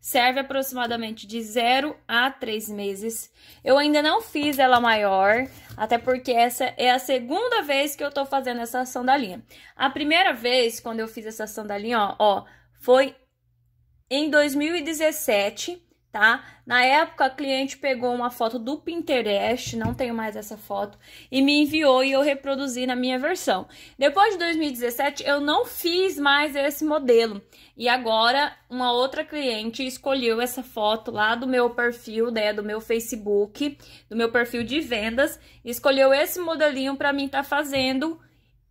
serve aproximadamente de 0 a 3 meses. Eu ainda não fiz ela maior, até porque essa é a segunda vez que eu tô fazendo essa sandalinha. A primeira vez, quando eu fiz essa sandalinha, ó, ó foi em 2017, tá? Na época, a cliente pegou uma foto do Pinterest, não tenho mais essa foto, e me enviou e eu reproduzi na minha versão. Depois de 2017, eu não fiz mais esse modelo. E agora, uma outra cliente escolheu essa foto lá do meu perfil, né, do meu Facebook, do meu perfil de vendas, escolheu esse modelinho para mim estar tá fazendo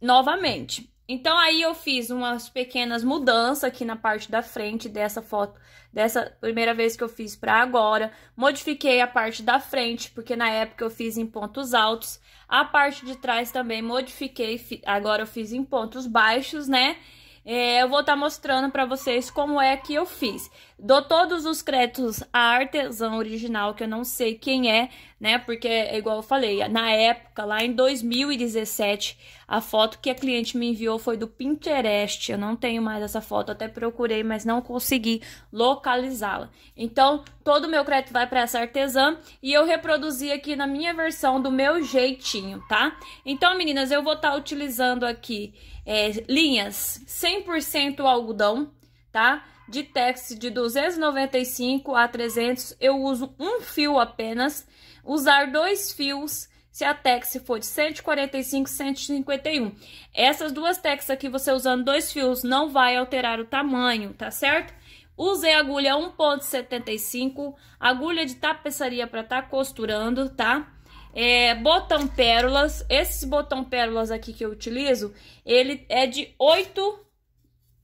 novamente. Então aí eu fiz umas pequenas mudanças aqui na parte da frente dessa foto, dessa primeira vez que eu fiz para agora. Modifiquei a parte da frente, porque na época eu fiz em pontos altos. A parte de trás também modifiquei, agora eu fiz em pontos baixos, né? é, eu vou estar tá mostrando para vocês como é que eu fiz. Dou todos os créditos à artesã original, que eu não sei quem é, né? Porque, é igual eu falei, na época, lá em 2017, a foto que a cliente me enviou foi do Pinterest. Eu não tenho mais essa foto, até procurei, mas não consegui localizá-la. Então, todo o meu crédito vai para essa artesã e eu reproduzi aqui na minha versão do meu jeitinho, tá? Então, meninas, eu vou estar tá utilizando aqui é, linhas 100% algodão, tá? De tex de 295 a 300, eu uso um fio apenas. Usar dois fios se a tex for de 145 151. Essas duas tex aqui, você usando dois fios, não vai alterar o tamanho, tá certo? Usei agulha 1.75, agulha de tapeçaria para estar tá costurando, tá? é, botão pérolas. Esse botão pérolas aqui que eu utilizo, ele é de 8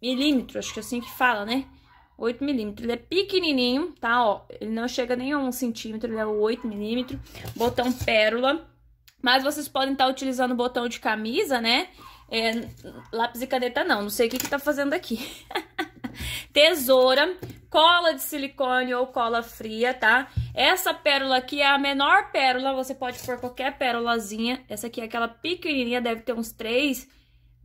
milímetros, acho que é assim que fala, né? 8 milímetros. Ele é pequenininho, tá? Ó, ele não chega nem a 1 centímetro, ele é 8 milímetros. Botão pérola. Mas vocês podem estar tá utilizando botão de camisa, né? É, lápis e caneta não, não sei o que que tá fazendo aqui. Tesoura, cola de silicone ou cola fria, tá? Essa pérola aqui é a menor pérola, você pode pôr qualquer pérolazinha. Essa aqui é aquela pequenininha, deve ter uns 3,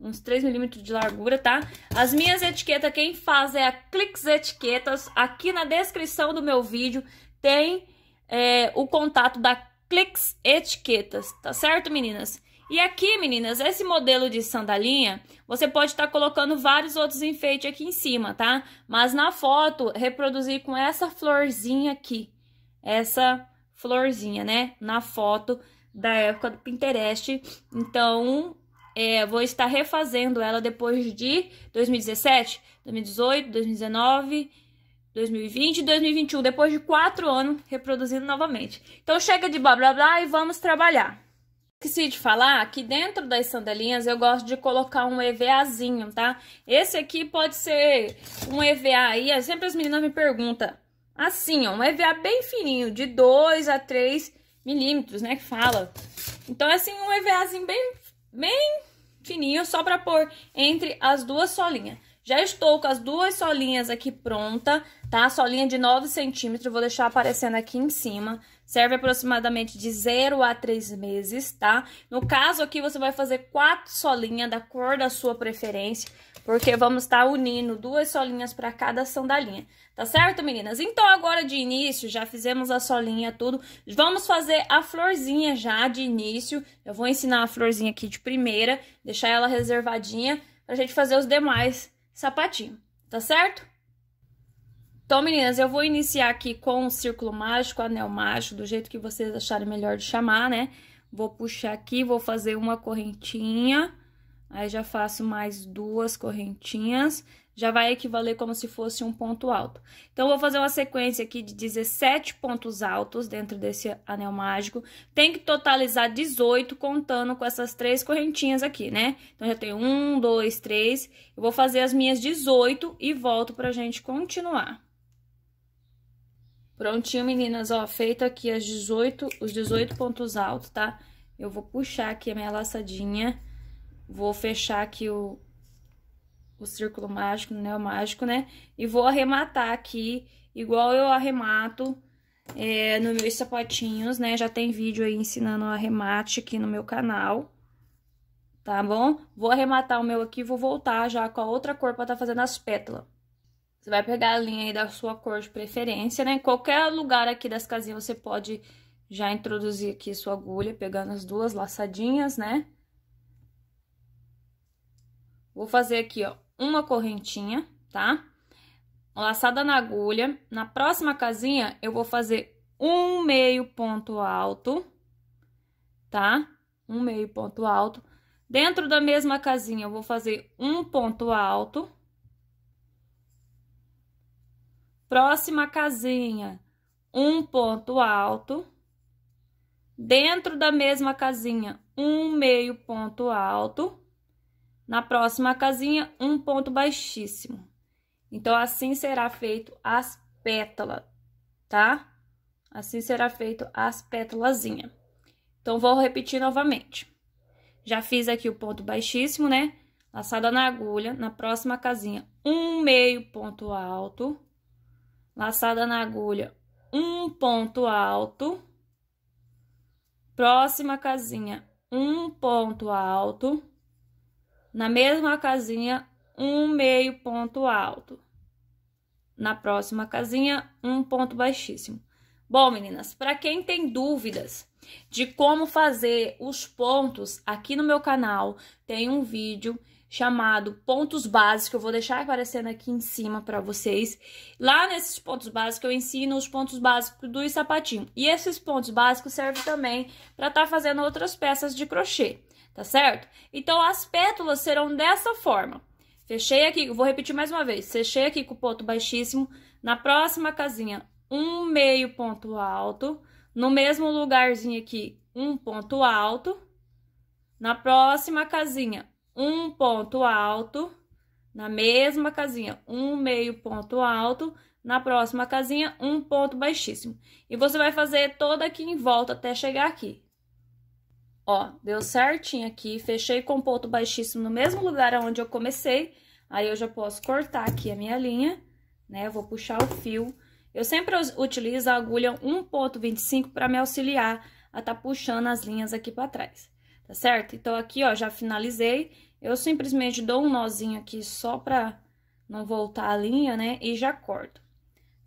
uns 3 milímetros de largura, tá? As minhas etiquetas, quem faz é a Clix Etiquetas. Aqui na descrição do meu vídeo tem é, o contato da Clix Etiquetas, tá certo, meninas? E aqui, meninas, esse modelo de sandalinha, você pode estar tá colocando vários outros enfeites aqui em cima, tá? Mas na foto, reproduzir com essa florzinha aqui. Essa florzinha, né? Na foto da época do Pinterest. Então, é, vou estar refazendo ela depois de 2017, 2018, 2019... 2020 e 2021, depois de quatro anos reproduzindo novamente. Então chega de blá blá blá e vamos trabalhar. Esqueci de falar que dentro das sandelinhas eu gosto de colocar um EVAzinho, tá? Esse aqui pode ser um EVA aí, sempre as meninas me perguntam. Assim, ó, um EVA bem fininho, de 2 a 3 milímetros, né, que fala. Então, assim, um EVAzinho bem, bem fininho, só pra pôr entre as duas solinhas. Já estou com as duas solinhas aqui pronta, tá? Solinha de 9 centímetros, vou deixar aparecendo aqui em cima. Serve aproximadamente de 0 a 3 meses, tá? No caso aqui, você vai fazer quatro solinhas da cor da sua preferência, porque vamos estar tá unindo duas solinhas para cada sandalinha, tá certo, meninas? Então, agora de início, já fizemos a solinha, tudo. Vamos fazer a florzinha já de início. Eu vou ensinar a florzinha aqui de primeira, deixar ela reservadinha pra gente fazer os demais sapatinho, tá certo? Então, meninas, eu vou iniciar aqui com o círculo mágico, anel mágico, do jeito que vocês acharem melhor de chamar, né? Vou puxar aqui, vou fazer uma correntinha, aí já faço mais duas correntinhas já vai equivaler como se fosse um ponto alto. Então, vou fazer uma sequência aqui de 17 pontos altos dentro desse anel mágico. Tem que totalizar 18 contando com essas três correntinhas aqui, né? Então, já tem um, dois, três. Eu vou fazer as minhas 18 e volto pra gente continuar. Prontinho, meninas, ó, feito aqui as 18, os 18 pontos altos, tá? Eu vou puxar aqui a minha laçadinha, vou fechar aqui o, o círculo mágico, né, o mágico, né? E vou arrematar aqui, igual eu arremato é, nos meus sapatinhos, né? Já tem vídeo aí ensinando o arremate aqui no meu canal, tá bom? Vou arrematar o meu aqui vou voltar já com a outra cor pra tá fazendo as pétalas. Você vai pegar a linha aí da sua cor de preferência, né? Em qualquer lugar aqui das casinhas você pode já introduzir aqui sua agulha, pegando as duas laçadinhas, né? Vou fazer aqui, ó, uma correntinha, tá? Laçada na agulha. Na próxima casinha, eu vou fazer um meio ponto alto, tá? Um meio ponto alto. Dentro da mesma casinha, eu vou fazer um ponto alto. Próxima casinha, um ponto alto. Dentro da mesma casinha, um meio ponto alto. Na próxima casinha, um ponto baixíssimo. Então, assim será feito as pétalas, tá? Assim será feito as pétalazinhas. Então, vou repetir novamente. Já fiz aqui o ponto baixíssimo, né? Laçada na agulha, na próxima casinha, um meio ponto alto. Laçada na agulha, um ponto alto. Próxima casinha, um ponto alto na mesma casinha um meio ponto alto. Na próxima casinha, um ponto baixíssimo. Bom, meninas, para quem tem dúvidas de como fazer os pontos, aqui no meu canal tem um vídeo chamado Pontos Básicos, que eu vou deixar aparecendo aqui em cima para vocês. Lá nesses pontos básicos eu ensino os pontos básicos do sapatinho. E esses pontos básicos servem também para estar tá fazendo outras peças de crochê tá certo? Então, as pétalas serão dessa forma. Fechei aqui, vou repetir mais uma vez. Fechei aqui com o ponto baixíssimo. Na próxima casinha, um meio ponto alto. No mesmo lugarzinho aqui, um ponto alto. Na próxima casinha, um ponto alto. Na mesma casinha, um meio ponto alto. Na próxima casinha, um ponto baixíssimo. E você vai fazer toda aqui em volta até chegar aqui, Ó, deu certinho aqui, fechei com ponto baixíssimo no mesmo lugar onde eu comecei, aí eu já posso cortar aqui a minha linha, né? Eu vou puxar o fio. Eu sempre utilizo a agulha 1.25 para me auxiliar a tá puxando as linhas aqui para trás, tá certo? Então, aqui, ó, já finalizei. Eu simplesmente dou um nozinho aqui só para não voltar a linha, né? E já corto.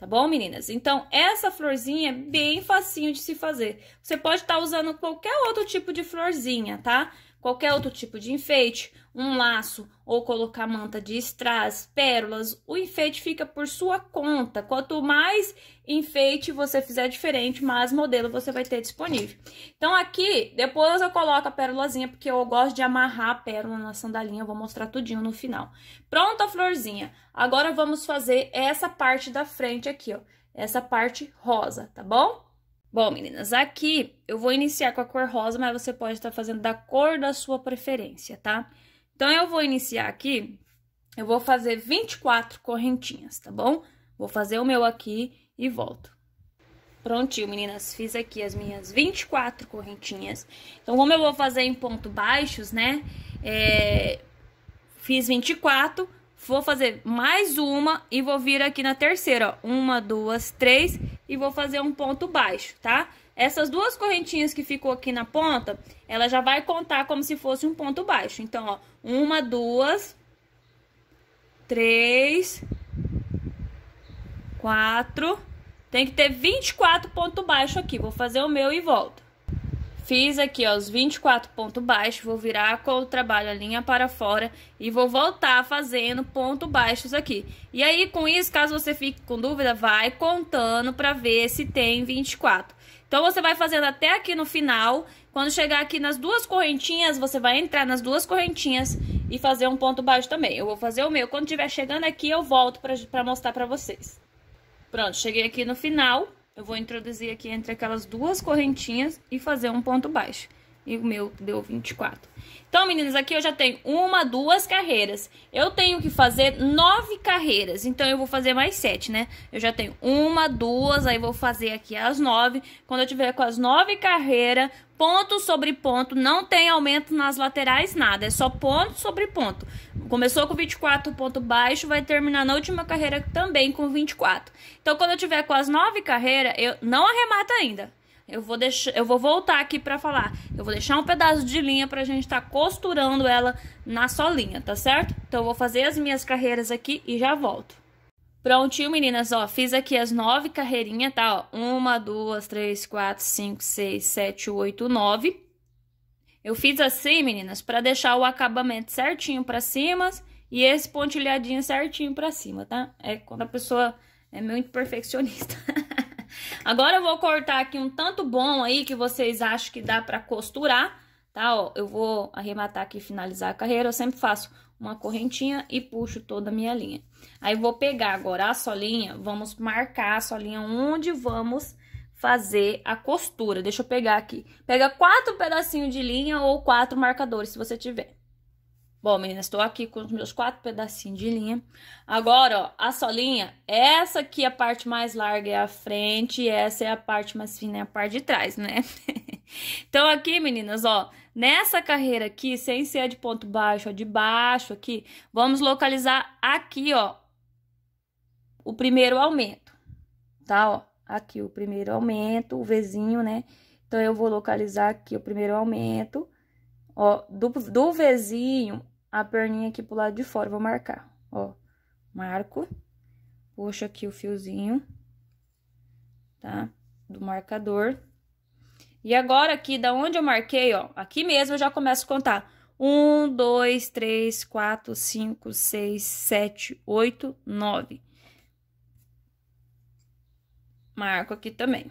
Tá bom, meninas? Então, essa florzinha é bem facinho de se fazer. Você pode estar tá usando qualquer outro tipo de florzinha, tá? qualquer outro tipo de enfeite, um laço ou colocar manta de strass, pérolas, o enfeite fica por sua conta. Quanto mais enfeite você fizer diferente, mais modelo você vai ter disponível. Então aqui, depois eu coloco a pérolazinha, porque eu gosto de amarrar a pérola na sandalinha, eu vou mostrar tudinho no final. Pronta a florzinha. Agora vamos fazer essa parte da frente aqui, ó. Essa parte rosa, tá bom? Bom, meninas, aqui eu vou iniciar com a cor rosa, mas você pode estar fazendo da cor da sua preferência, tá? Então, eu vou iniciar aqui, eu vou fazer 24 correntinhas, tá bom? Vou fazer o meu aqui e volto. Prontinho, meninas, fiz aqui as minhas 24 correntinhas. Então, como eu vou fazer em ponto baixos, né, é, fiz 24, Vou fazer mais uma e vou vir aqui na terceira, ó. Uma, duas, três e vou fazer um ponto baixo, tá? Essas duas correntinhas que ficou aqui na ponta, ela já vai contar como se fosse um ponto baixo. Então, ó, uma, duas, três, quatro. Tem que ter 24 pontos baixo aqui. Vou fazer o meu e volto. Fiz aqui ó, os 24 pontos baixos, vou virar com o trabalho a linha para fora e vou voltar fazendo pontos baixos aqui. E aí, com isso, caso você fique com dúvida, vai contando para ver se tem 24. Então, você vai fazendo até aqui no final. Quando chegar aqui nas duas correntinhas, você vai entrar nas duas correntinhas e fazer um ponto baixo também. Eu vou fazer o meu. Quando tiver chegando aqui, eu volto para mostrar para vocês. Pronto, cheguei aqui no final. Eu vou introduzir aqui entre aquelas duas correntinhas e fazer um ponto baixo. E o meu deu 24. Então, meninas, aqui eu já tenho uma, duas carreiras. Eu tenho que fazer nove carreiras. Então, eu vou fazer mais sete, né? Eu já tenho uma, duas, aí vou fazer aqui as nove. Quando eu tiver com as nove carreiras, ponto sobre ponto, não tem aumento nas laterais, nada. É só ponto sobre ponto. Começou com 24 ponto baixo, vai terminar na última carreira também com 24. Então, quando eu tiver com as nove carreiras, eu não arremata ainda. Eu vou deixar, eu vou voltar aqui para falar. Eu vou deixar um pedaço de linha pra gente estar tá costurando ela na solinha, tá certo? Então eu vou fazer as minhas carreiras aqui e já volto. Prontinho, meninas, ó, fiz aqui as nove carreirinhas, tá? Ó, uma, duas, três, quatro, cinco, seis, sete, oito, nove. Eu fiz assim, meninas, para deixar o acabamento certinho para cima e esse pontilhadinho certinho para cima, tá? É quando a pessoa é muito perfeccionista. Agora eu vou cortar aqui um tanto bom aí que vocês acham que dá pra costurar, tá? Ó, eu vou arrematar aqui e finalizar a carreira. Eu sempre faço uma correntinha e puxo toda a minha linha. Aí vou pegar agora a solinha, vamos marcar a solinha onde vamos fazer a costura. Deixa eu pegar aqui. Pega quatro pedacinhos de linha ou quatro marcadores, se você tiver. Bom, meninas, estou aqui com os meus quatro pedacinhos de linha. Agora, ó, a solinha, essa aqui, é a parte mais larga é a frente, e essa é a parte mais fina, é a parte de trás, né? então, aqui, meninas, ó, nessa carreira aqui, sem ser a de ponto baixo, ó, de baixo aqui, vamos localizar aqui, ó, o primeiro aumento, tá, ó? Aqui o primeiro aumento, o Vzinho, né? Então, eu vou localizar aqui o primeiro aumento, ó, do, do Vzinho a perninha aqui pro lado de fora, vou marcar, ó. Marco, puxo aqui o fiozinho, tá? Do marcador. E agora aqui, da onde eu marquei, ó, aqui mesmo eu já começo a contar. Um, dois, três, quatro, cinco, seis, sete, oito, nove. Marco aqui também.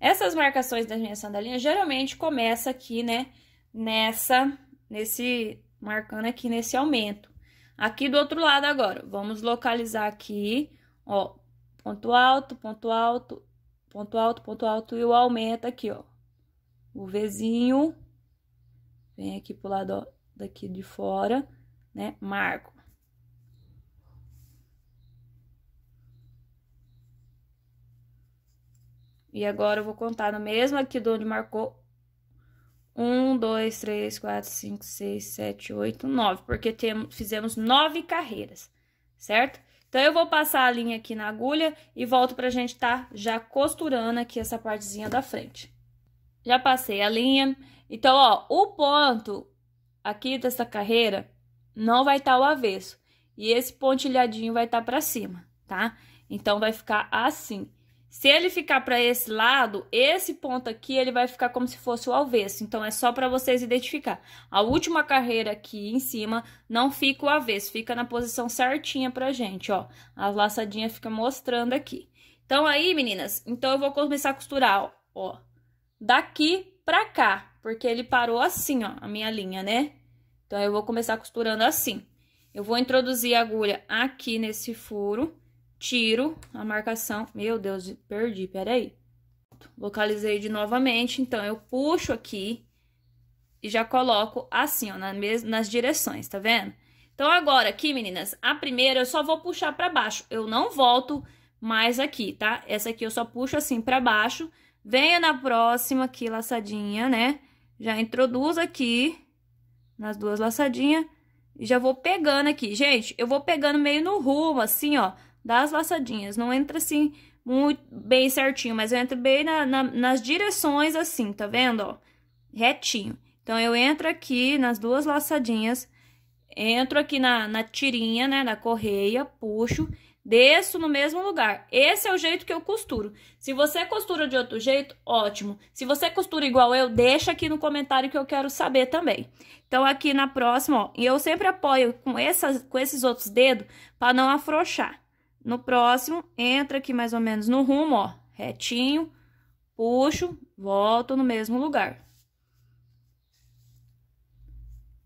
Essas marcações das minhas sandalinhas geralmente começa aqui, né, nessa, nesse, marcando aqui nesse aumento. Aqui do outro lado agora, vamos localizar aqui, ó, ponto alto, ponto alto, ponto alto, ponto alto e o aumento aqui, ó. O Vzinho, vem aqui pro lado ó, daqui de fora, né, marco. E agora eu vou contar no mesmo aqui de onde marcou 1, 2, 3, 4, 5, 6, 7, 8, 9, porque temos, fizemos nove carreiras, certo? Então, eu vou passar a linha aqui na agulha e volto pra gente tá já costurando aqui essa partezinha da frente. Já passei a linha. Então, ó, o ponto aqui dessa carreira não vai estar tá o avesso. E esse pontilhadinho vai estar tá pra cima, tá? Então, vai ficar assim. Se ele ficar para esse lado, esse ponto aqui, ele vai ficar como se fosse o avesso. Então, é só para vocês identificar. A última carreira aqui em cima não fica o avesso, fica na posição certinha pra gente, ó. As laçadinhas fica mostrando aqui. Então, aí, meninas, então eu vou começar a costurar, ó, ó daqui pra cá, porque ele parou assim, ó, a minha linha, né? Então, eu vou começar costurando assim. Eu vou introduzir a agulha aqui nesse furo tiro a marcação. Meu Deus, perdi, peraí. Localizei de novamente, então eu puxo aqui e já coloco assim, ó, na nas direções, tá vendo? Então, agora aqui, meninas, a primeira eu só vou puxar pra baixo. Eu não volto mais aqui, tá? Essa aqui eu só puxo assim pra baixo. Venha na próxima aqui, laçadinha, né? Já introduzo aqui nas duas laçadinhas. E já vou pegando aqui. Gente, eu vou pegando meio no rumo, assim, ó das laçadinhas. Não entra assim muito bem certinho, mas entra bem na, na, nas direções assim, tá vendo? Ó, retinho. Então, eu entro aqui nas duas laçadinhas, entro aqui na, na tirinha, né, na correia, puxo, desço no mesmo lugar. Esse é o jeito que eu costuro. Se você costura de outro jeito, ótimo. Se você costura igual eu, deixa aqui no comentário que eu quero saber também. Então, aqui na próxima, ó, e eu sempre apoio com, essas, com esses outros dedos para não afrouxar. No próximo, entra aqui mais ou menos no rumo, ó, retinho, puxo, volto no mesmo lugar.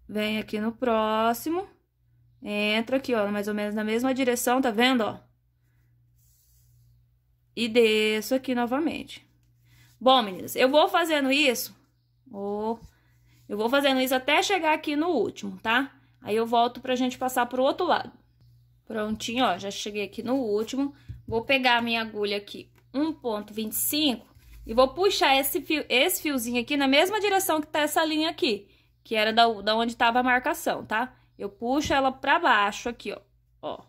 Vem aqui no próximo, entra aqui, ó, mais ou menos na mesma direção, tá vendo, ó? E desço aqui novamente. Bom, meninas, eu vou fazendo isso, ou eu vou fazendo isso até chegar aqui no último, tá? Aí eu volto pra gente passar pro outro lado. Prontinho, ó, já cheguei aqui no último. Vou pegar a minha agulha aqui 1.25 e vou puxar esse, fio, esse fiozinho aqui na mesma direção que tá essa linha aqui, que era da, da onde tava a marcação, tá? Eu puxo ela pra baixo aqui, ó, ó,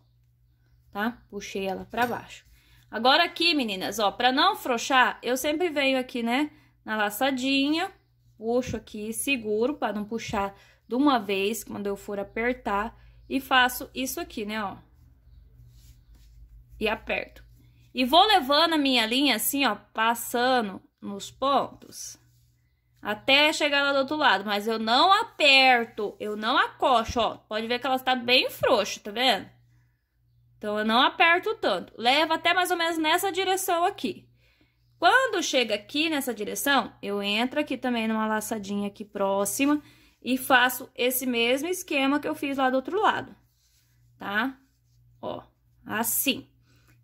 tá? Puxei ela pra baixo. Agora aqui, meninas, ó, pra não frouxar, eu sempre venho aqui, né, na laçadinha, puxo aqui, seguro, pra não puxar de uma vez, quando eu for apertar, e faço isso aqui, né, ó. E aperto. E vou levando a minha linha assim, ó, passando nos pontos até chegar lá do outro lado, mas eu não aperto, eu não acocho, ó. Pode ver que ela está bem frouxa, tá vendo? Então, eu não aperto tanto. Leva até mais ou menos nessa direção aqui. Quando chega aqui nessa direção, eu entro aqui também numa laçadinha aqui próxima e faço esse mesmo esquema que eu fiz lá do outro lado, tá? Ó, assim.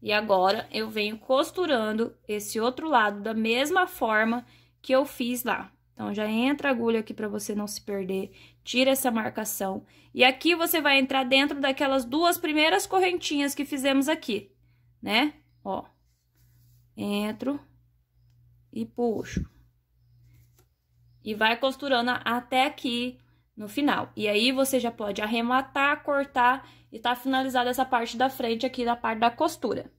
E agora, eu venho costurando esse outro lado da mesma forma que eu fiz lá. Então, já entra a agulha aqui para você não se perder, tira essa marcação. E aqui, você vai entrar dentro daquelas duas primeiras correntinhas que fizemos aqui, né? Ó, entro e puxo e vai costurando até aqui no final. E aí você já pode arrematar, cortar e tá finalizada essa parte da frente aqui da parte da costura.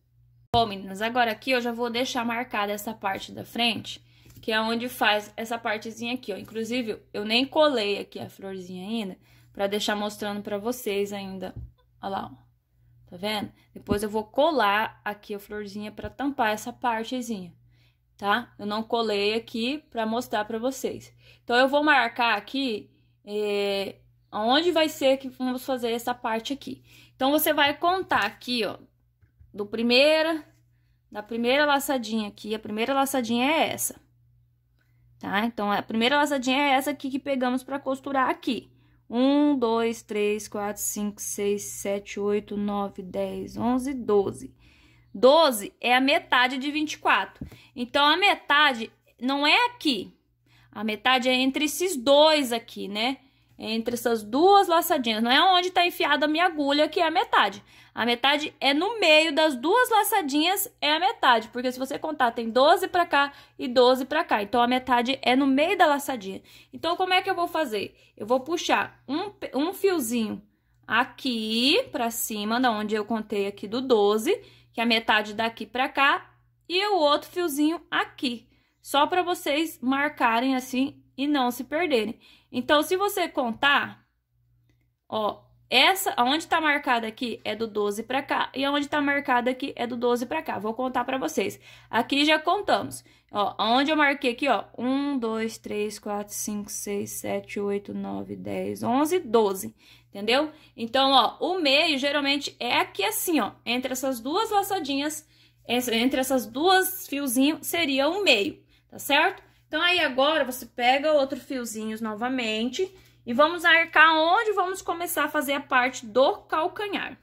Bom, meninas, agora aqui eu já vou deixar marcada essa parte da frente, que é onde faz essa partezinha aqui, ó. Inclusive, eu nem colei aqui a florzinha ainda, pra deixar mostrando pra vocês ainda. Ó lá, ó. Tá vendo? Depois eu vou colar aqui a florzinha pra tampar essa partezinha tá? Eu não colei aqui para mostrar para vocês. Então, eu vou marcar aqui é, onde vai ser que vamos fazer essa parte aqui. Então, você vai contar aqui, ó, do primeira, da primeira laçadinha aqui, a primeira laçadinha é essa, tá? Então, a primeira laçadinha é essa aqui que pegamos para costurar aqui. um dois três quatro cinco seis sete oito nove dez onze doze 12 é a metade de 24. Então, a metade não é aqui. A metade é entre esses dois aqui, né? É entre essas duas laçadinhas. Não é onde está enfiada a minha agulha, que é a metade. A metade é no meio das duas laçadinhas, é a metade. Porque se você contar, tem 12 para cá e 12 para cá. Então, a metade é no meio da laçadinha. Então, como é que eu vou fazer? Eu vou puxar um, um fiozinho aqui para cima, da onde eu contei aqui do 12 que é metade daqui para cá, e o outro fiozinho aqui, só para vocês marcarem assim e não se perderem. Então, se você contar, ó, essa, aonde tá marcada aqui é do 12 para cá e aonde tá marcada aqui é do 12 para cá. Vou contar para vocês. Aqui já contamos. Ó, aonde eu marquei aqui, ó, 1, 2, 3, 4, 5, 6, 7, 8, 9, 10, 11, 12, entendeu? Então, ó, o meio geralmente é aqui assim, ó, entre essas duas laçadinhas, entre essas duas fiozinhos seria o meio, tá certo? Então, aí agora você pega outro fiozinho novamente e vamos arcar onde vamos começar a fazer a parte do calcanhar.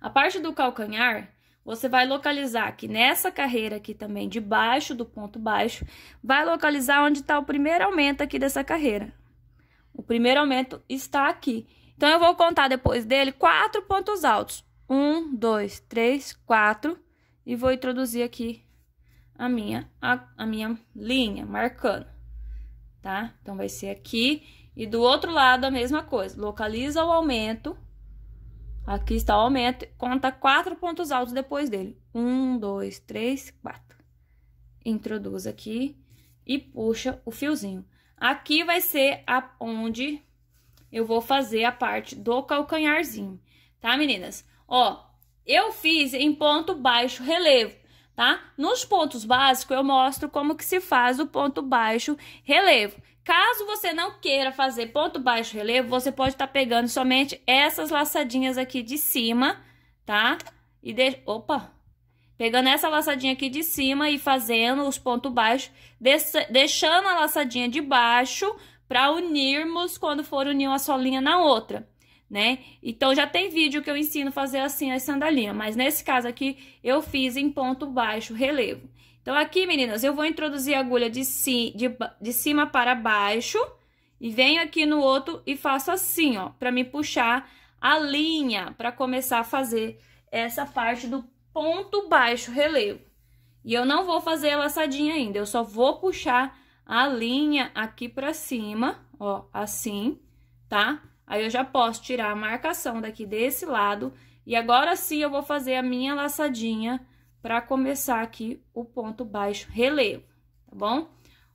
A parte do calcanhar, você vai localizar aqui nessa carreira aqui também, debaixo do ponto baixo, vai localizar onde está o primeiro aumento aqui dessa carreira. O primeiro aumento está aqui. Então, eu vou contar depois dele quatro pontos altos. Um, dois, três, quatro. E vou introduzir aqui a minha, a, a minha linha, marcando, tá? Então, vai ser aqui. E do outro lado, a mesma coisa. Localiza o aumento. Aqui está o aumento. Conta quatro pontos altos depois dele. Um, dois, três, quatro. Introduz aqui e puxa o fiozinho. Aqui vai ser a, onde eu vou fazer a parte do calcanharzinho, tá, meninas? Ó, eu fiz em ponto baixo relevo tá? Nos pontos básicos eu mostro como que se faz o ponto baixo relevo. Caso você não queira fazer ponto baixo relevo, você pode estar tá pegando somente essas laçadinhas aqui de cima, tá? E de... Opa! Pegando essa laçadinha aqui de cima e fazendo os pontos baixos, deixando a laçadinha de baixo para unirmos quando for unir uma solinha na outra né? Então já tem vídeo que eu ensino a fazer assim as sandalinhas, mas nesse caso aqui eu fiz em ponto baixo, relevo. Então aqui, meninas, eu vou introduzir a agulha de, de, de cima para baixo e venho aqui no outro e faço assim, ó, para me puxar a linha para começar a fazer essa parte do ponto baixo relevo. E eu não vou fazer a laçadinha ainda, eu só vou puxar a linha aqui para cima, ó, assim, tá? Aí eu já posso tirar a marcação daqui desse lado e agora sim eu vou fazer a minha laçadinha para começar aqui o ponto baixo relevo, tá bom?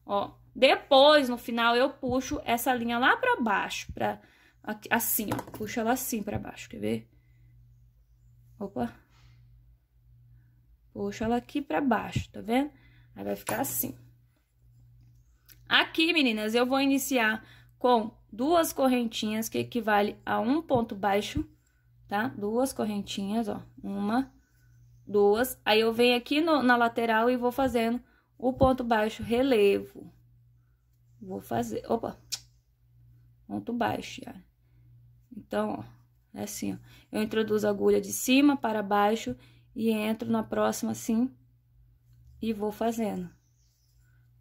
Ó, depois no final eu puxo essa linha lá para baixo, para assim, ó, puxo ela assim para baixo, quer ver? Opa. Puxo ela aqui para baixo, tá vendo? Aí vai ficar assim. Aqui, meninas, eu vou iniciar com duas correntinhas que equivale a um ponto baixo, tá? Duas correntinhas, ó, uma, duas. Aí eu venho aqui no, na lateral e vou fazendo o ponto baixo relevo. Vou fazer, opa, ponto baixo, já. Então, ó, é assim, ó. Eu introduzo a agulha de cima para baixo e entro na próxima assim e vou fazendo,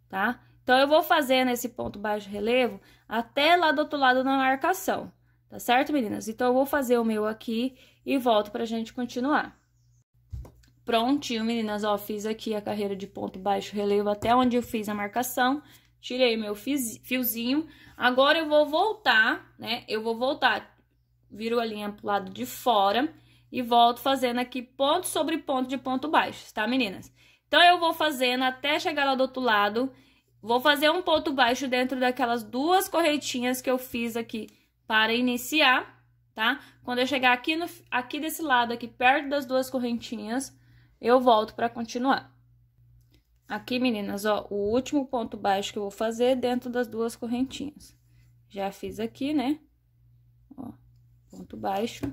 tá? Então, eu vou fazendo esse ponto baixo relevo até lá do outro lado na marcação, tá certo, meninas? Então, eu vou fazer o meu aqui e volto pra gente continuar. Prontinho, meninas, ó, fiz aqui a carreira de ponto baixo relevo até onde eu fiz a marcação, tirei meu fiozinho. Agora, eu vou voltar, né, eu vou voltar, viro a linha pro lado de fora e volto fazendo aqui ponto sobre ponto de ponto baixo, tá, meninas? Então, eu vou fazendo até chegar lá do outro lado Vou fazer um ponto baixo dentro daquelas duas correntinhas que eu fiz aqui para iniciar, tá? Quando eu chegar aqui, no, aqui desse lado, aqui perto das duas correntinhas, eu volto para continuar. Aqui, meninas, ó, o último ponto baixo que eu vou fazer dentro das duas correntinhas. Já fiz aqui, né? Ó, ponto baixo.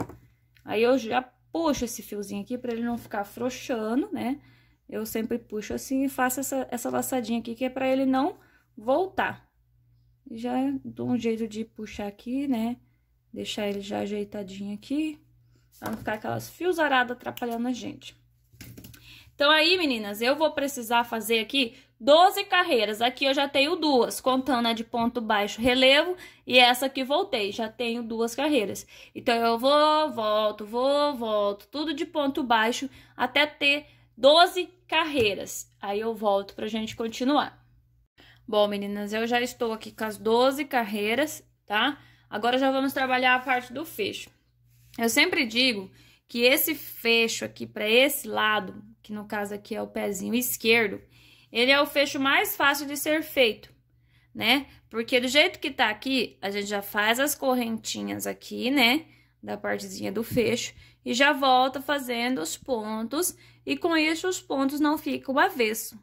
Aí, eu já puxo esse fiozinho aqui para ele não ficar afrouxando, né? Eu sempre puxo assim e faço essa, essa laçadinha aqui, que é pra ele não voltar. Já dou um jeito de puxar aqui, né? Deixar ele já ajeitadinho aqui, pra não ficar aquelas fios aradas atrapalhando a gente. Então, aí, meninas, eu vou precisar fazer aqui 12 carreiras. Aqui eu já tenho duas, contando a de ponto baixo relevo e essa que voltei, já tenho duas carreiras. Então, eu vou, volto, vou, volto, tudo de ponto baixo até ter 12 carreiras. Aí eu volto para a gente continuar. Bom, meninas, eu já estou aqui com as 12 carreiras, tá? Agora já vamos trabalhar a parte do fecho. Eu sempre digo que esse fecho aqui para esse lado, que no caso aqui é o pezinho esquerdo, ele é o fecho mais fácil de ser feito, né? Porque do jeito que tá aqui, a gente já faz as correntinhas aqui, né? Da partezinha do fecho e já volta fazendo os pontos e com isso os pontos não ficam avesso.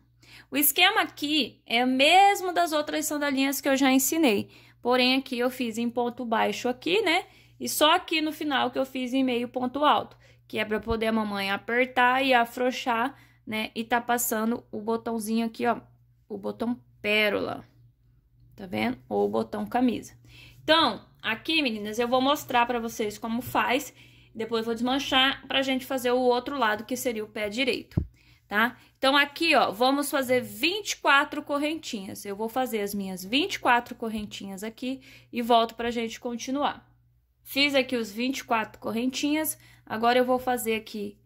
O esquema aqui é o mesmo das outras sandalinhas que eu já ensinei, porém aqui eu fiz em ponto baixo aqui, né? E só aqui no final que eu fiz em meio ponto alto, que é para poder a mamãe apertar e afrouxar, né? E tá passando o botãozinho aqui, ó, o botão pérola, tá vendo? Ou o botão camisa. Então, aqui, meninas, eu vou mostrar para vocês como faz depois vou desmanchar para a gente fazer o outro lado, que seria o pé direito, tá? Então, aqui, ó, vamos fazer 24 correntinhas. Eu vou fazer as minhas 24 correntinhas aqui e volto para gente continuar. Fiz aqui os 24 correntinhas, agora eu vou fazer aqui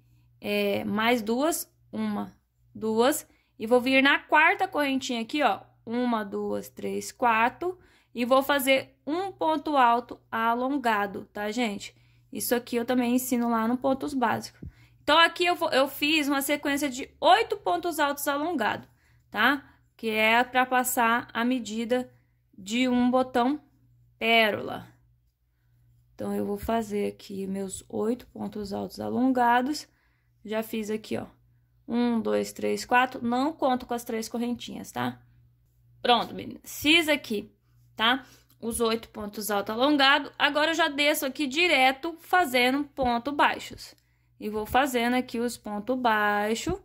é, mais duas, uma, duas, e vou vir na quarta correntinha aqui, ó, uma, duas, três, quatro, e vou fazer um ponto alto alongado, tá, gente? Isso aqui eu também ensino lá no pontos básicos. Então, aqui eu, vou, eu fiz uma sequência de oito pontos altos alongados, tá? Que é para passar a medida de um botão pérola. Então, eu vou fazer aqui meus oito pontos altos alongados. Já fiz aqui, ó. Um, dois, três, quatro. Não conto com as três correntinhas, tá? Pronto, meninas. Fiz aqui, tá? os oito pontos alto alongado. Agora eu já desço aqui direto fazendo ponto baixos. E vou fazendo aqui os pontos baixo,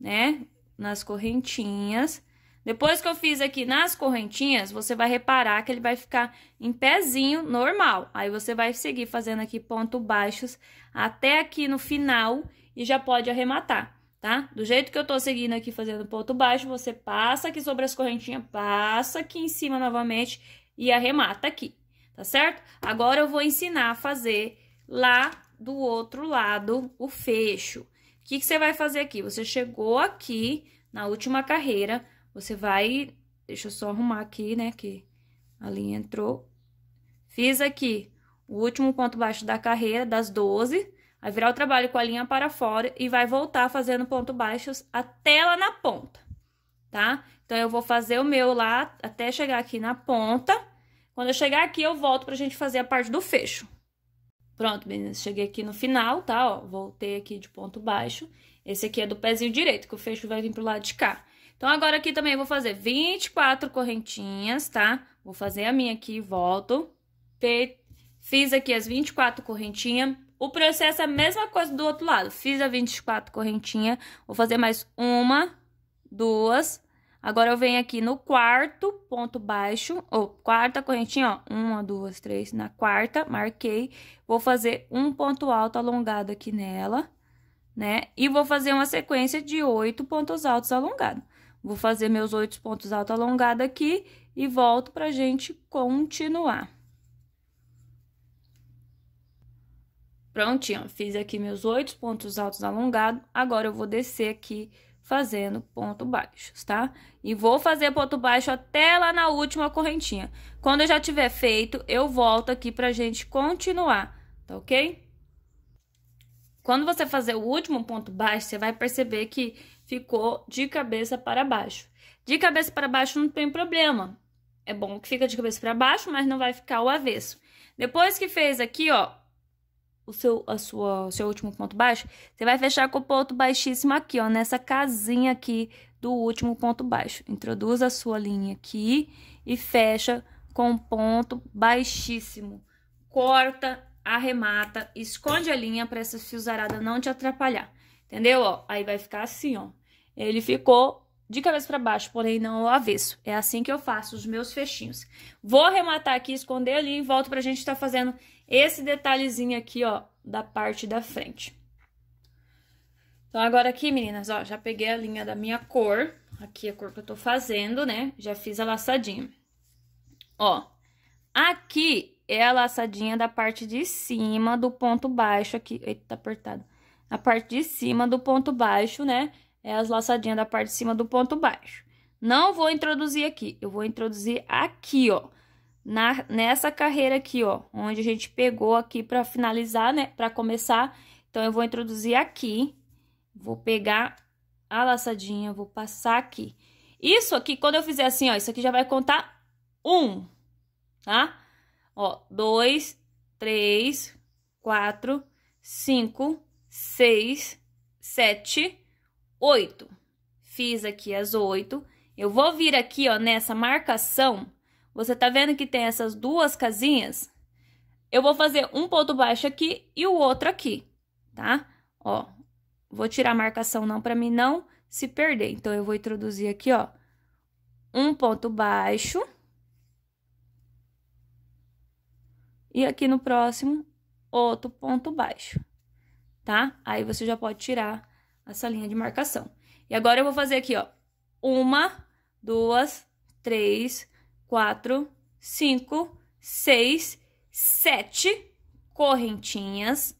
né? Nas correntinhas. Depois que eu fiz aqui nas correntinhas, você vai reparar que ele vai ficar em pezinho normal. Aí você vai seguir fazendo aqui ponto baixos até aqui no final e já pode arrematar, tá? Do jeito que eu tô seguindo aqui fazendo ponto baixo, você passa aqui sobre as correntinhas, passa aqui em cima novamente e arremata aqui, tá certo? Agora eu vou ensinar a fazer lá do outro lado o fecho. O que, que você vai fazer aqui? Você chegou aqui na última carreira, você vai... Deixa eu só arrumar aqui, né, que a linha entrou. Fiz aqui o último ponto baixo da carreira, das 12, vai virar o trabalho com a linha para fora e vai voltar fazendo ponto baixos até lá na ponta, tá? Então, eu vou fazer o meu lá até chegar aqui na ponta. Quando eu chegar aqui, eu volto pra gente fazer a parte do fecho. Pronto, meninas, cheguei aqui no final, tá? Ó, voltei aqui de ponto baixo. Esse aqui é do pezinho direito, que o fecho vai vir pro lado de cá. Então, agora aqui também eu vou fazer 24 correntinhas, tá? Vou fazer a minha aqui e volto. Fiz aqui as 24 correntinhas. O processo é a mesma coisa do outro lado. Fiz a 24 correntinha, vou fazer mais uma, duas, Agora, eu venho aqui no quarto ponto baixo, ou quarta correntinha, ó, uma, duas, três, na quarta, marquei. Vou fazer um ponto alto alongado aqui nela, né? E vou fazer uma sequência de oito pontos altos alongados. Vou fazer meus oito pontos altos alongados aqui e volto pra gente continuar. Prontinho, fiz aqui meus oito pontos altos alongados. Agora, eu vou descer aqui fazendo ponto baixos, tá? E vou fazer ponto baixo até lá na última correntinha. Quando eu já tiver feito, eu volto aqui pra gente continuar, tá ok? Quando você fazer o último ponto baixo, você vai perceber que ficou de cabeça para baixo. De cabeça para baixo não tem problema. É bom que fica de cabeça para baixo, mas não vai ficar o avesso. Depois que fez aqui, ó, o seu, a sua, seu último ponto baixo, você vai fechar com o ponto baixíssimo aqui, ó, nessa casinha aqui do último ponto baixo. Introduz a sua linha aqui e fecha com um ponto baixíssimo. Corta, arremata, esconde a linha para essa fiozarada não te atrapalhar. Entendeu? Ó, aí vai ficar assim, ó. Ele ficou de cabeça para baixo, porém não ao avesso. É assim que eu faço os meus fechinhos. Vou arrematar aqui, esconder ali e volto pra gente estar tá fazendo esse detalhezinho aqui, ó, da parte da frente. Então, agora aqui, meninas, ó, já peguei a linha da minha cor, aqui é a cor que eu tô fazendo, né? Já fiz a laçadinha. Ó, aqui é a laçadinha da parte de cima do ponto baixo aqui. Eita, tá apertado. A parte de cima do ponto baixo, né? É as laçadinhas da parte de cima do ponto baixo. Não vou introduzir aqui, eu vou introduzir aqui, ó na, nessa carreira aqui, ó, onde a gente pegou aqui para finalizar, né, para começar. Então, eu vou introduzir aqui, vou pegar a laçadinha, vou passar aqui. Isso aqui, quando eu fizer assim, ó, isso aqui já vai contar um, tá? Ó, dois, três, quatro, cinco, seis, sete, oito. Fiz aqui as oito. Eu vou vir aqui, ó, nessa marcação você tá vendo que tem essas duas casinhas? Eu vou fazer um ponto baixo aqui e o outro aqui, tá? Ó, vou tirar a marcação não para mim não se perder. Então, eu vou introduzir aqui, ó, um ponto baixo. E aqui no próximo, outro ponto baixo, tá? Aí, você já pode tirar essa linha de marcação. E agora, eu vou fazer aqui, ó, uma, duas, três, quatro, cinco, seis, sete correntinhas.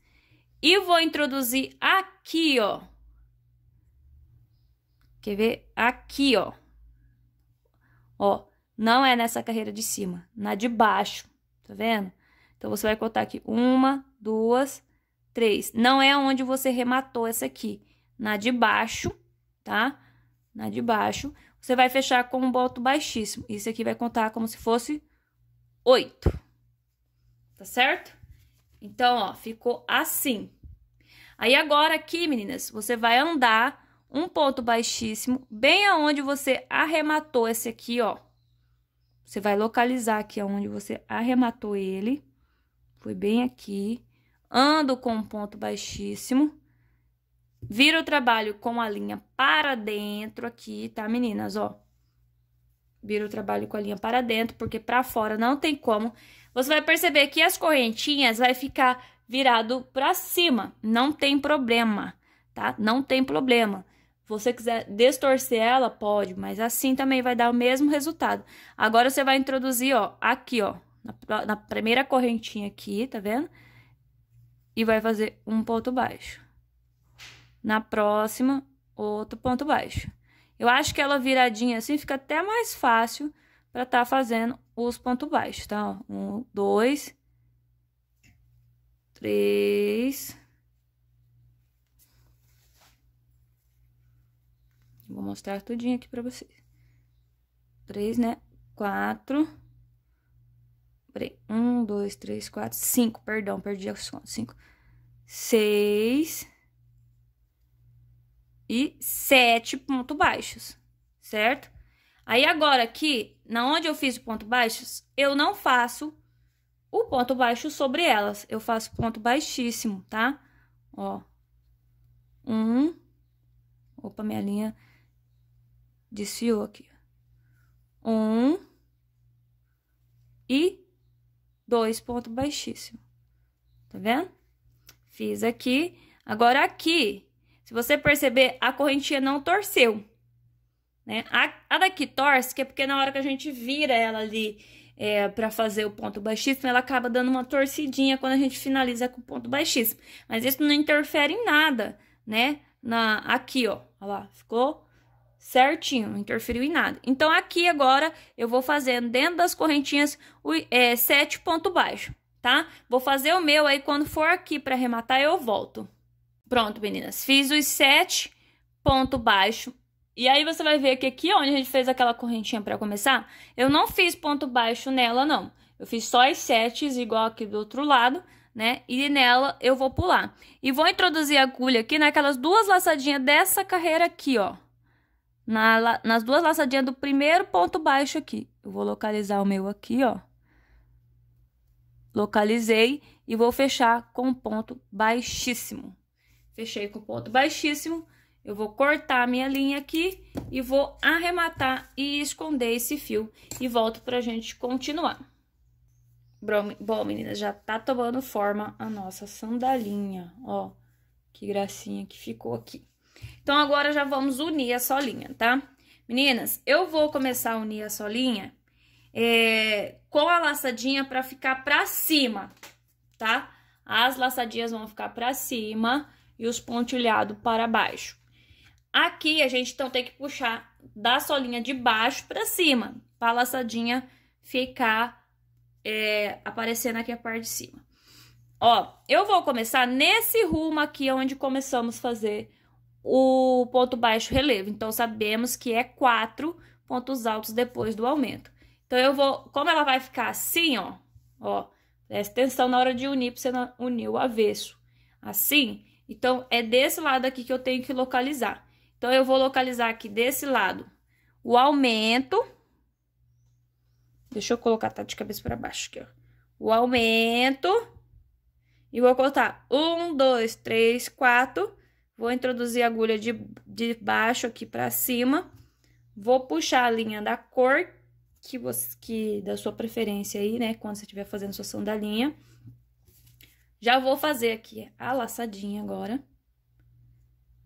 E vou introduzir aqui, ó. Quer ver? Aqui, ó. Ó, não é nessa carreira de cima, na de baixo, tá vendo? Então, você vai contar aqui uma, duas, três. Não é onde você rematou essa aqui, na de baixo, tá? Na de baixo você vai fechar com um boto baixíssimo. Isso aqui vai contar como se fosse oito, Tá certo? Então, ó, ficou assim. Aí agora aqui, meninas, você vai andar um ponto baixíssimo, bem aonde você arrematou esse aqui, ó. Você vai localizar aqui aonde você arrematou ele. Foi bem aqui. Ando com um ponto baixíssimo Vira o trabalho com a linha para dentro aqui, tá, meninas? Ó. Vira o trabalho com a linha para dentro, porque para fora não tem como. Você vai perceber que as correntinhas vai ficar virado para cima. Não tem problema, tá? Não tem problema. Você quiser destorcer ela, pode, mas assim também vai dar o mesmo resultado. Agora, você vai introduzir, ó, aqui, ó, na, na primeira correntinha aqui, tá vendo? E vai fazer um ponto baixo. Na próxima, outro ponto baixo. Eu acho que ela viradinha assim fica até mais fácil para estar tá fazendo os pontos baixos, tá? Um, dois, três. Vou mostrar tudinho aqui para vocês. Três, né? Quatro. Um, dois, três, quatro, cinco. Perdão, perdi a conta. Cinco. Seis e sete pontos baixos, certo? Aí agora aqui, na onde eu fiz o ponto baixo, eu não faço o ponto baixo sobre elas. Eu faço ponto baixíssimo, tá? Ó. Um. Opa, minha linha desfiou aqui. Um. E dois pontos baixíssimo. Tá vendo? Fiz aqui. Agora aqui, se você perceber, a correntinha não torceu. Né? A, a daqui torce, que é porque na hora que a gente vira ela ali é, para fazer o ponto baixíssimo, ela acaba dando uma torcidinha quando a gente finaliza com o ponto baixíssimo. Mas isso não interfere em nada, né? Na, aqui, ó, lá, ficou certinho, não interferiu em nada. Então, aqui agora, eu vou fazendo dentro das correntinhas o, é, sete ponto baixo, tá? Vou fazer o meu aí, quando for aqui para arrematar, eu volto. Pronto, meninas. Fiz os sete ponto baixo. E aí você vai ver que aqui onde a gente fez aquela correntinha para começar, eu não fiz ponto baixo nela, não. Eu fiz só as setes igual aqui do outro lado, né? E nela eu vou pular. E vou introduzir a agulha aqui naquelas duas laçadinhas dessa carreira aqui, ó. Na, nas duas laçadinhas do primeiro ponto baixo aqui. Eu vou localizar o meu aqui, ó. Localizei e vou fechar com ponto baixíssimo. Fechei com ponto baixíssimo. Eu vou cortar a minha linha aqui e vou arrematar e esconder esse fio. E volto pra gente continuar. Bom, meninas, já tá tomando forma a nossa sandalinha, ó. Que gracinha que ficou aqui. Então, agora já vamos unir a solinha, tá? Meninas, eu vou começar a unir a solinha é, com a laçadinha pra ficar pra cima, tá? As laçadinhas vão ficar pra cima e os pontilhados para baixo. Aqui a gente então tem que puxar da solinha de baixo para cima, para a laçadinha ficar é, aparecendo aqui a parte de cima. Ó, eu vou começar nesse rumo aqui onde começamos a fazer o ponto baixo relevo. Então, sabemos que é quatro pontos altos depois do aumento. Então, eu vou... Como ela vai ficar assim, ó, ó, presta atenção na hora de unir, para você unir o avesso. Assim, então, é desse lado aqui que eu tenho que localizar. Então, eu vou localizar aqui desse lado o aumento. Deixa eu colocar, tá de cabeça para baixo aqui, ó. O aumento. E vou contar um, dois, três, quatro. Vou introduzir a agulha de, de baixo aqui para cima. Vou puxar a linha da cor que você, que da sua preferência aí, né? Quando você estiver fazendo sua sandalinha. linha já vou fazer aqui a laçadinha agora,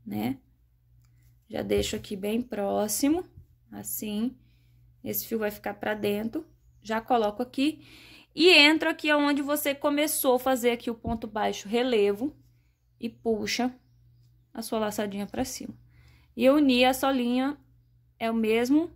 né? Já deixo aqui bem próximo, assim. Esse fio vai ficar pra dentro. Já coloco aqui. E entro aqui onde você começou a fazer aqui o ponto baixo relevo. E puxa a sua laçadinha pra cima. E eu a solinha, é o mesmo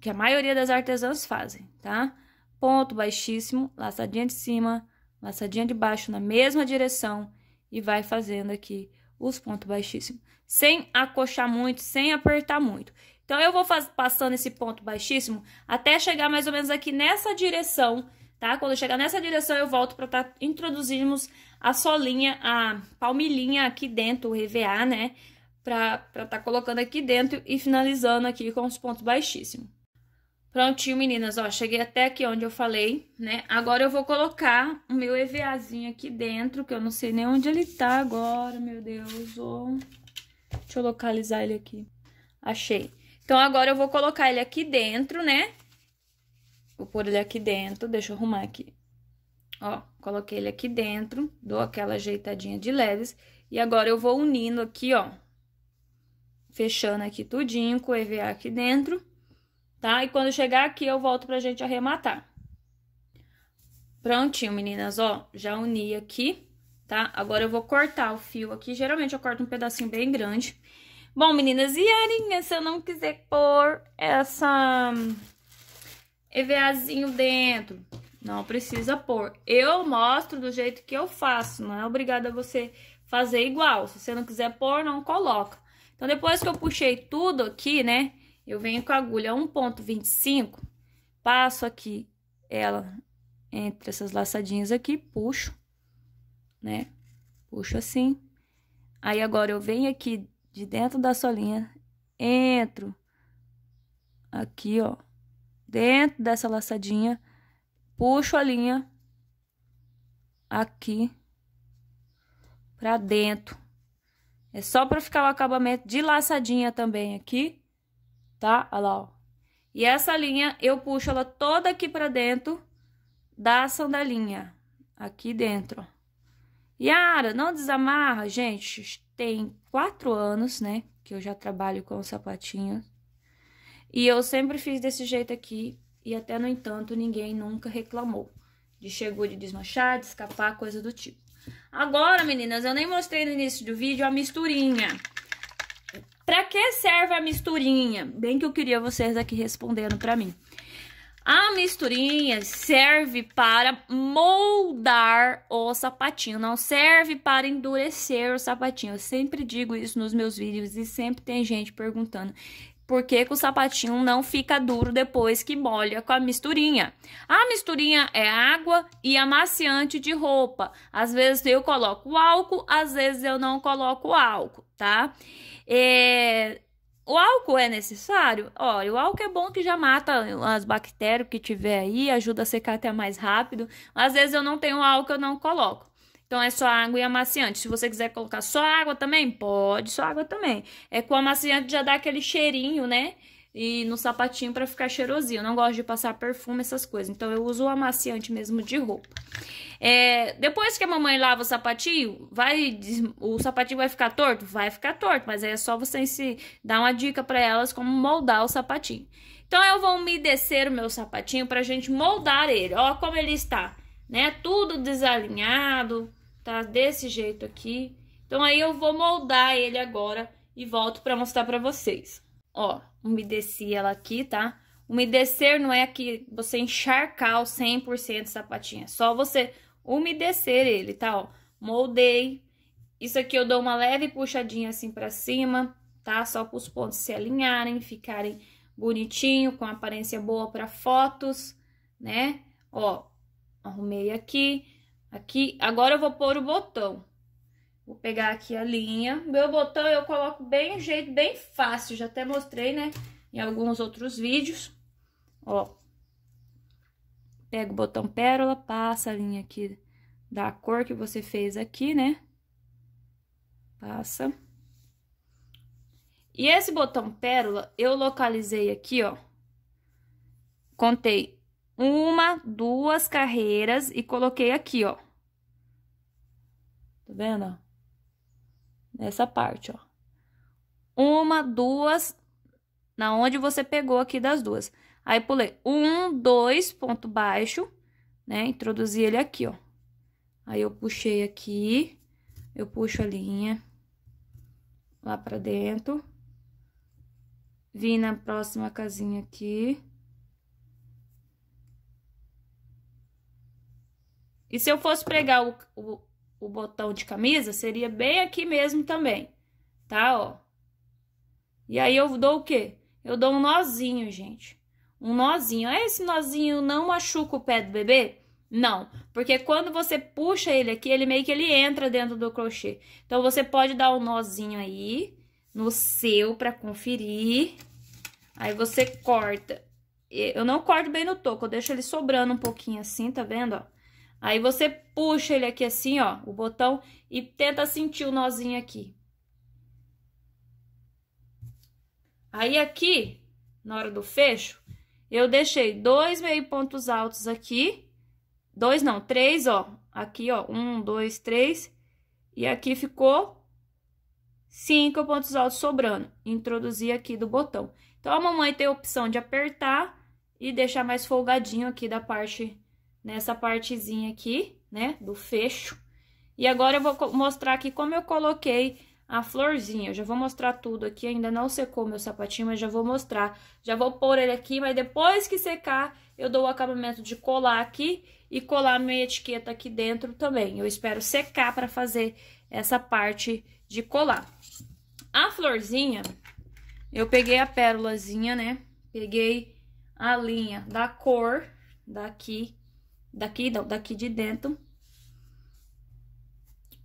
que a maioria das artesãs fazem, tá? Tá? ponto baixíssimo, laçadinha de cima, laçadinha de baixo na mesma direção e vai fazendo aqui os pontos baixíssimos, sem acochar muito, sem apertar muito. Então, eu vou faz, passando esse ponto baixíssimo até chegar mais ou menos aqui nessa direção, tá? Quando chegar nessa direção, eu volto para tá introduzindo a solinha, a palmilhinha aqui dentro, o EVA, né? Pra, pra tá colocando aqui dentro e finalizando aqui com os pontos baixíssimos. Prontinho, meninas, ó, cheguei até aqui onde eu falei, né? Agora eu vou colocar o meu EVAzinho aqui dentro, que eu não sei nem onde ele tá agora, meu Deus. Oh. Deixa eu localizar ele aqui. Achei. Então, agora eu vou colocar ele aqui dentro, né? Vou pôr ele aqui dentro, deixa eu arrumar aqui. Ó, coloquei ele aqui dentro, dou aquela ajeitadinha de leves. E agora eu vou unindo aqui, ó. Fechando aqui tudinho com o EVA aqui dentro tá? E quando chegar aqui, eu volto pra gente arrematar. Prontinho, meninas, ó, já uni aqui, tá? Agora eu vou cortar o fio aqui, geralmente eu corto um pedacinho bem grande. Bom, meninas, e arinha, se eu não quiser pôr essa hum, EVAzinho dentro, não precisa pôr. Eu mostro do jeito que eu faço, não é obrigada você fazer igual. Se você não quiser pôr, não coloca. Então, depois que eu puxei tudo aqui, né, eu venho com a agulha 1.25, passo aqui ela entre essas laçadinhas aqui, puxo, né? Puxo assim. Aí, agora, eu venho aqui de dentro da solinha, entro aqui, ó, dentro dessa laçadinha, puxo a linha aqui pra dentro. É só pra ficar o acabamento de laçadinha também aqui, tá? Olha lá, ó. E essa linha, eu puxo ela toda aqui pra dentro da sandalinha, aqui dentro, ó. Yara, não desamarra, gente, tem quatro anos, né, que eu já trabalho com sapatinho. E eu sempre fiz desse jeito aqui, e até no entanto, ninguém nunca reclamou. De chegou de desmanchar, de escapar, coisa do tipo. Agora, meninas, eu nem mostrei no início do vídeo a misturinha. Para que serve a misturinha? Bem que eu queria vocês aqui respondendo para mim. A misturinha serve para moldar o sapatinho, não serve para endurecer o sapatinho. Eu sempre digo isso nos meus vídeos e sempre tem gente perguntando por que, que o sapatinho não fica duro depois que molha com a misturinha. A misturinha é água e amaciante de roupa. Às vezes eu coloco álcool, às vezes eu não coloco álcool, tá? É, o álcool é necessário? Olha, o álcool é bom que já mata as bactérias que tiver aí, ajuda a secar até mais rápido. Às vezes eu não tenho álcool, eu não coloco. Então é só água e amaciante. Se você quiser colocar só água também, pode, só água também. É com o amaciante já dá aquele cheirinho, né? e no sapatinho para ficar cheirosinho. Eu não gosto de passar perfume, essas coisas. Então, eu uso o amaciante mesmo de roupa. É, depois que a mamãe lava o sapatinho, vai, o sapatinho vai ficar torto? Vai ficar torto, mas aí é só você se dar uma dica para elas como moldar o sapatinho. Então, eu vou umedecer o meu sapatinho pra gente moldar ele. Ó como ele está, né? Tudo desalinhado, tá desse jeito aqui. Então, aí eu vou moldar ele agora e volto pra mostrar pra vocês. Ó, umedeci ela aqui, tá? Umedecer não é que você encharcar o 100% sapatinha, é só você umedecer ele, tá? Ó, moldei. Isso aqui eu dou uma leve puxadinha assim pra cima, tá? Só para os pontos se alinharem, ficarem bonitinho, com aparência boa para fotos, né? Ó, arrumei aqui, aqui. Agora eu vou pôr o botão. Vou pegar aqui a linha. Meu botão eu coloco bem jeito, bem fácil. Já até mostrei, né? Em alguns outros vídeos. Ó. Pega o botão pérola, passa a linha aqui da cor que você fez aqui, né? Passa. E esse botão pérola, eu localizei aqui, ó. Contei uma, duas carreiras e coloquei aqui, ó. Tá vendo, ó? nessa parte, ó. Uma, duas, na onde você pegou aqui das duas. Aí, pulei um, dois, ponto baixo, né? Introduzi ele aqui, ó. Aí, eu puxei aqui, eu puxo a linha lá pra dentro. Vim na próxima casinha aqui. E se eu fosse pregar o, o, o botão de camisa, seria bem aqui mesmo também, tá? Ó. E aí eu dou o quê? Eu dou um nozinho, gente. Um nozinho. Ah, esse nozinho não machuca o pé do bebê? Não, porque quando você puxa ele aqui, ele meio que ele entra dentro do crochê. Então, você pode dar um nozinho aí no seu para conferir. Aí, você corta. Eu não corto bem no toco, eu deixo ele sobrando um pouquinho assim, tá vendo, ó? Aí você puxa ele aqui assim, ó, o botão, e tenta sentir o nozinho aqui. Aí aqui, na hora do fecho, eu deixei dois meio pontos altos aqui, dois não, três, ó, aqui, ó, um, dois, três, e aqui ficou cinco pontos altos sobrando, Introduzi aqui do botão. Então, a mamãe tem a opção de apertar e deixar mais folgadinho aqui da parte nessa partezinha aqui, né, do fecho. E agora eu vou mostrar aqui como eu coloquei a florzinha. Eu já vou mostrar tudo aqui, ainda não secou meu sapatinho, mas já vou mostrar. Já vou pôr ele aqui, mas depois que secar, eu dou o acabamento de colar aqui e colar minha etiqueta aqui dentro também. Eu espero secar para fazer essa parte de colar. A florzinha, eu peguei a pérolazinha, né? Peguei a linha da cor daqui daqui, daqui de dentro.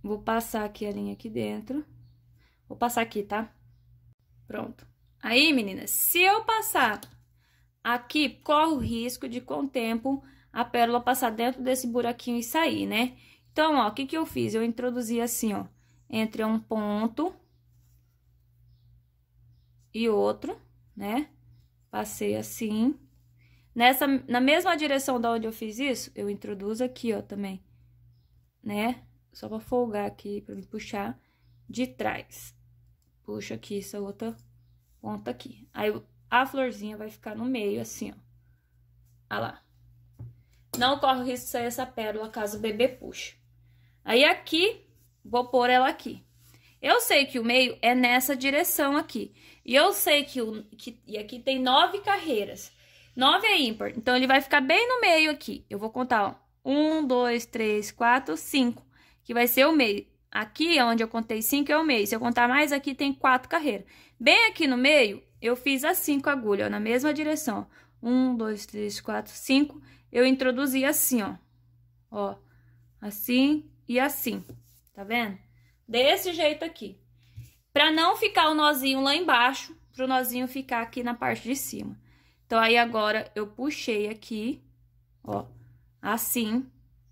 Vou passar aqui a linha aqui dentro. Vou passar aqui, tá? Pronto. Aí, meninas, se eu passar aqui, corre o risco de, com o tempo, a pérola passar dentro desse buraquinho e sair, né? Então, ó, o que que eu fiz? Eu introduzi assim, ó, entre um ponto e outro, né? Passei assim. Nessa, na mesma direção da onde eu fiz isso, eu introduzo aqui, ó, também, né? Só pra folgar aqui, pra me puxar de trás. Puxo aqui essa outra ponta aqui. Aí, a florzinha vai ficar no meio, assim, ó. Olha ah lá. Não corre o risco de sair essa pérola caso o bebê puxe. Aí, aqui, vou pôr ela aqui. Eu sei que o meio é nessa direção aqui. E eu sei que, o, que e aqui tem nove carreiras. 9 é ímpar, então ele vai ficar bem no meio aqui. Eu vou contar, ó. 1, 2, 3, 4, 5, que vai ser o meio. Aqui, onde eu contei 5, é o meio. Se eu contar mais aqui, tem 4 carreiras. Bem aqui no meio, eu fiz as 5 agulhas, ó, na mesma direção. Ó. 1, 2, 3, 4, 5, Eu introduzi assim, ó. Ó, assim e assim. Tá vendo? Desse jeito aqui. Pra não ficar o nozinho lá embaixo, pro nozinho ficar aqui na parte de cima. Então, aí agora eu puxei aqui, ó, assim,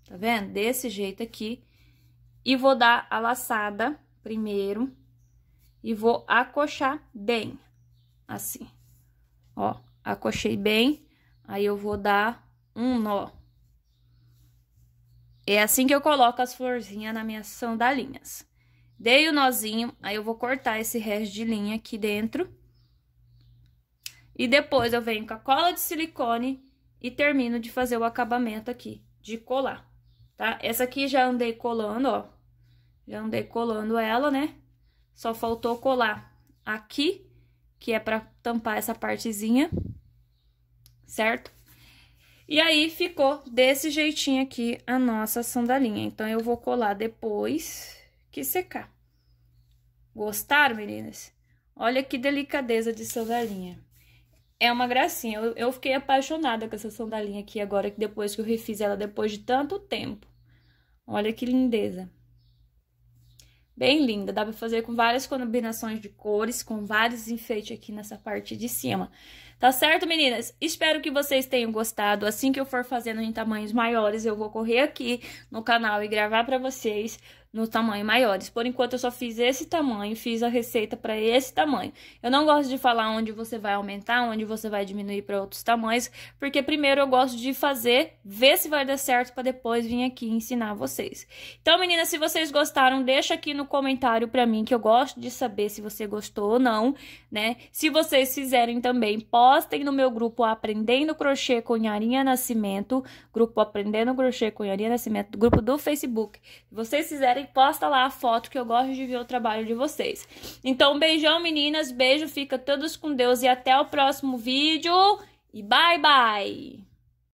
tá vendo? Desse jeito aqui. E vou dar a laçada primeiro e vou acochar bem, assim. Ó, acochei bem, aí eu vou dar um nó. É assim que eu coloco as florzinhas na minha sandalinhas. Dei o nozinho, aí eu vou cortar esse resto de linha aqui dentro e depois eu venho com a cola de silicone e termino de fazer o acabamento aqui, de colar, tá? Essa aqui já andei colando, ó. Já andei colando ela, né? Só faltou colar aqui, que é pra tampar essa partezinha, certo? E aí, ficou desse jeitinho aqui a nossa sandalinha. Então, eu vou colar depois que secar. Gostaram, meninas? Olha que delicadeza de sandalinha é uma gracinha. Eu, eu fiquei apaixonada com essa sandalinha aqui agora, que depois que eu refiz ela depois de tanto tempo. Olha que lindeza. Bem linda, dá pra fazer com várias combinações de cores, com vários enfeites aqui nessa parte de cima. Tá certo, meninas? Espero que vocês tenham gostado. Assim que eu for fazendo em tamanhos maiores, eu vou correr aqui no canal e gravar pra vocês no tamanho maiores. Por enquanto, eu só fiz esse tamanho, fiz a receita para esse tamanho. Eu não gosto de falar onde você vai aumentar, onde você vai diminuir para outros tamanhos, porque primeiro eu gosto de fazer, ver se vai dar certo para depois vir aqui ensinar vocês. Então, meninas, se vocês gostaram, deixa aqui no comentário para mim que eu gosto de saber se você gostou ou não, né? Se vocês fizerem também, postem no meu grupo Aprendendo Crochê com Yarinha Nascimento, grupo Aprendendo Crochê com Yarinha Nascimento, grupo do Facebook. Se vocês fizerem e posta lá a foto que eu gosto de ver o trabalho de vocês. Então, beijão, meninas. Beijo, fica todos com Deus e até o próximo vídeo. E bye, bye!